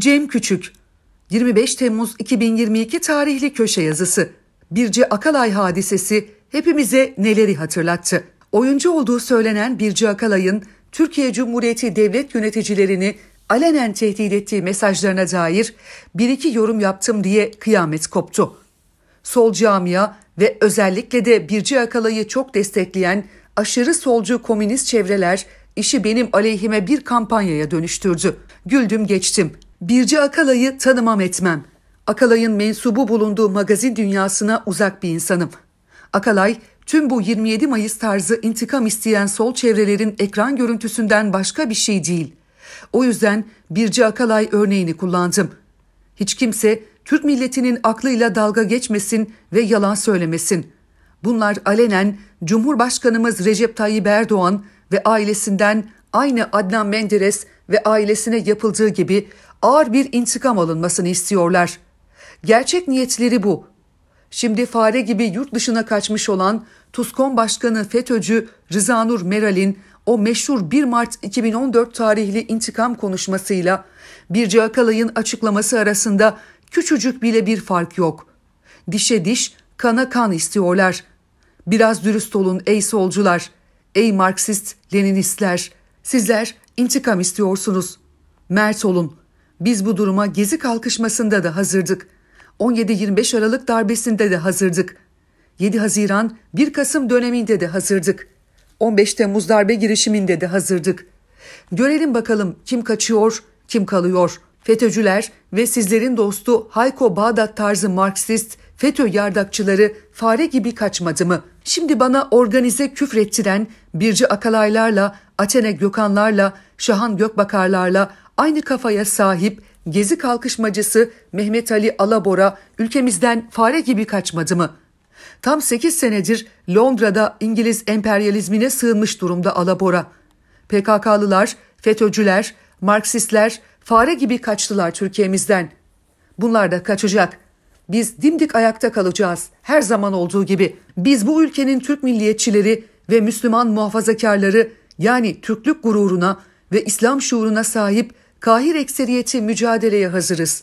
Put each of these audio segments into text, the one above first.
Cem Küçük 25 Temmuz 2022 tarihli köşe yazısı Birce Akalay hadisesi hepimize neleri hatırlattı? Oyuncu olduğu söylenen Birce Akalay'ın Türkiye Cumhuriyeti devlet yöneticilerini alenen tehdit ettiği mesajlarına dair bir iki yorum yaptım diye kıyamet koptu. Sol camia ve özellikle de Birce Akalay'ı çok destekleyen aşırı solcu komünist çevreler işi benim aleyhime bir kampanyaya dönüştürdü. Güldüm geçtim. Birce Akalay'ı tanımam etmem. Akalay'ın mensubu bulunduğu magazin dünyasına uzak bir insanım. Akalay tüm bu 27 Mayıs tarzı intikam isteyen sol çevrelerin ekran görüntüsünden başka bir şey değil. O yüzden Birce Akalay örneğini kullandım. Hiç kimse Türk milletinin aklıyla dalga geçmesin ve yalan söylemesin. Bunlar alenen Cumhurbaşkanımız Recep Tayyip Erdoğan ve ailesinden aynı Adnan Menderes ve ailesine yapıldığı gibi ağır bir intikam alınmasını istiyorlar. Gerçek niyetleri bu. Şimdi fare gibi yurt dışına kaçmış olan Tuskon Başkanı FETÖ'cü Rızanur Meral'in o meşhur 1 Mart 2014 tarihli intikam konuşmasıyla Birce Akalay'ın açıklaması arasında küçücük bile bir fark yok. Dişe diş, kana kan istiyorlar. Biraz dürüst olun ey solcular, ey Marksist, Leninistler.'' Sizler intikam istiyorsunuz. Mert olun. Biz bu duruma gezi kalkışmasında da hazırdık. 17-25 Aralık darbesinde de hazırdık. 7 Haziran 1 Kasım döneminde de hazırdık. 15 Temmuz darbe girişiminde de hazırdık. Görelim bakalım kim kaçıyor, kim kalıyor. FETÖ'cüler ve sizlerin dostu Hayko Bağdat tarzı Marksist FETÖ yardakçıları fare gibi kaçmadı mı?'' Şimdi bana organize küfrettiren Birci Akalaylarla, Atene Gökhanlarla, Şahan Gökbakarlarla aynı kafaya sahip gezi kalkışmacısı Mehmet Ali Alabora ülkemizden fare gibi kaçmadı mı? Tam 8 senedir Londra'da İngiliz emperyalizmine sığınmış durumda Alabora. PKK'lılar, FETÖ'cüler, Marksistler fare gibi kaçtılar Türkiye'mizden. Bunlar da kaçacak.'' Biz dimdik ayakta kalacağız her zaman olduğu gibi. Biz bu ülkenin Türk milliyetçileri ve Müslüman muhafazakarları yani Türklük gururuna ve İslam şuuruna sahip kahir ekseriyeti mücadeleye hazırız.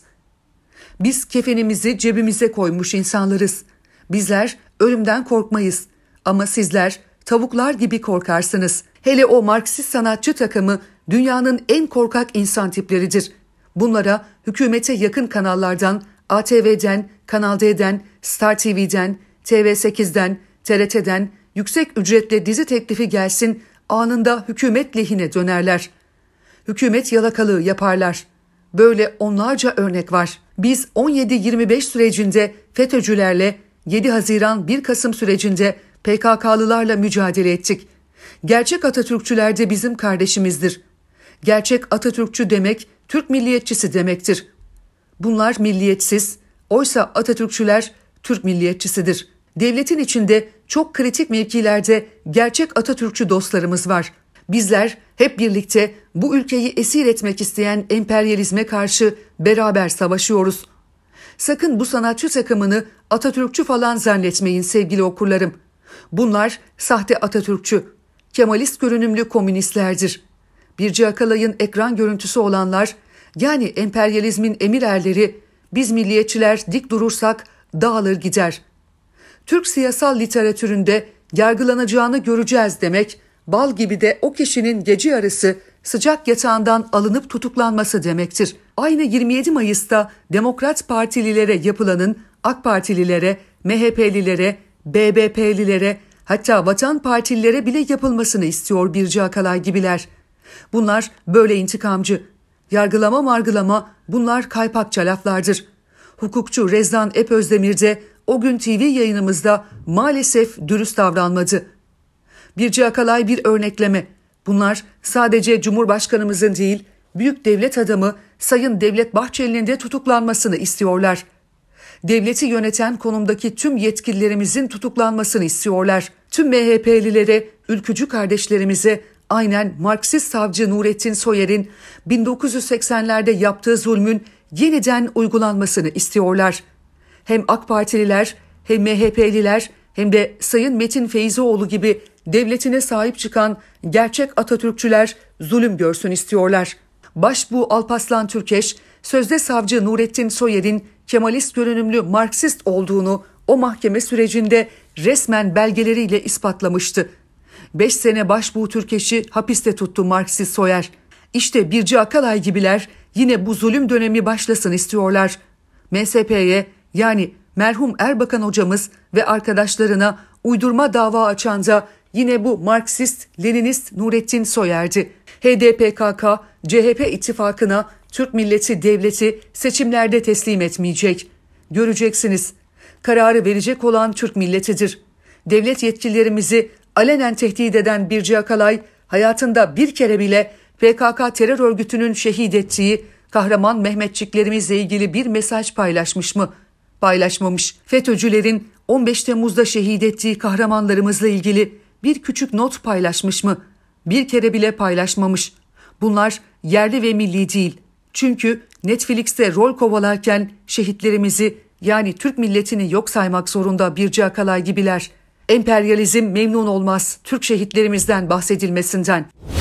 Biz kefenimizi cebimize koymuş insanlarız. Bizler ölümden korkmayız ama sizler tavuklar gibi korkarsınız. Hele o Marksist sanatçı takımı dünyanın en korkak insan tipleridir. Bunlara hükümete yakın kanallardan ATV'den, Kanal D'den, Star TV'den, TV8'den, TRT'den yüksek ücretle dizi teklifi gelsin anında hükümet lehine dönerler. Hükümet yalakalığı yaparlar. Böyle onlarca örnek var. Biz 17-25 sürecinde FETÖ'cülerle 7 Haziran-1 Kasım sürecinde PKK'lılarla mücadele ettik. Gerçek Atatürkçüler de bizim kardeşimizdir. Gerçek Atatürkçü demek Türk milliyetçisi demektir. Bunlar milliyetsiz, oysa Atatürkçüler Türk milliyetçisidir. Devletin içinde çok kritik mevkilerde gerçek Atatürkçü dostlarımız var. Bizler hep birlikte bu ülkeyi esir etmek isteyen emperyalizme karşı beraber savaşıyoruz. Sakın bu sanatçı takımını Atatürkçü falan zannetmeyin sevgili okurlarım. Bunlar sahte Atatürkçü, Kemalist görünümlü komünistlerdir. Birci Akalay'ın ekran görüntüsü olanlar yani emperyalizmin emir biz milliyetçiler dik durursak dağılır gider. Türk siyasal literatüründe yargılanacağını göreceğiz demek bal gibi de o kişinin gece yarısı sıcak yatağından alınıp tutuklanması demektir. Aynı 27 Mayıs'ta Demokrat Partililere yapılanın AK Partililere, MHP'lilere, BBP'lilere hatta Vatan Partililere bile yapılmasını istiyor Birce Akalay gibiler. Bunlar böyle intikamcı, Yargılama margılama bunlar kaypakça laflardır. Hukukçu Rezan Epözdemir de o gün TV yayınımızda maalesef dürüst davranmadı. Birce Akalay bir örnekleme. Bunlar sadece Cumhurbaşkanımızın değil, büyük devlet adamı Sayın Devlet Bahçeli'nin de tutuklanmasını istiyorlar. Devleti yöneten konumdaki tüm yetkililerimizin tutuklanmasını istiyorlar. Tüm MHP'lilere, ülkücü kardeşlerimize aynen Marksist savcı Nurettin Soyer'in 1980'lerde yaptığı zulmün yeniden uygulanmasını istiyorlar. Hem AK Partililer hem MHP'liler hem de Sayın Metin Feyzioğlu gibi devletine sahip çıkan gerçek Atatürkçüler zulüm görsün istiyorlar. Başbu Alpaslan Türkeş, sözde savcı Nurettin Soyer'in Kemalist görünümlü Marksist olduğunu o mahkeme sürecinde resmen belgeleriyle ispatlamıştı. 5 sene başbuğ Türkeş'i hapiste tuttu Marksist Soyer. İşte Birci Akalay gibiler yine bu zulüm dönemi başlasın istiyorlar. MSP'ye yani merhum Erbakan hocamız ve arkadaşlarına uydurma dava açan da yine bu Marksist, Leninist Nurettin Soyer'di. HDPKK, CHP ittifakına Türk milleti devleti seçimlerde teslim etmeyecek. Göreceksiniz. Kararı verecek olan Türk milletidir. Devlet yetkililerimizi alenen tehdit eden Birci Akalay hayatında bir kere bile PKK terör örgütünün şehit ettiği kahraman Mehmetçiklerimizle ilgili bir mesaj paylaşmış mı? Paylaşmamış. FETÖ'cülerin 15 Temmuz'da şehit ettiği kahramanlarımızla ilgili bir küçük not paylaşmış mı? Bir kere bile paylaşmamış. Bunlar yerli ve milli değil. Çünkü Netflix'te rol kovalarken şehitlerimizi yani Türk milletini yok saymak zorunda Birce Akalay gibiler.'' Emperyalizm memnun olmaz Türk şehitlerimizden bahsedilmesinden.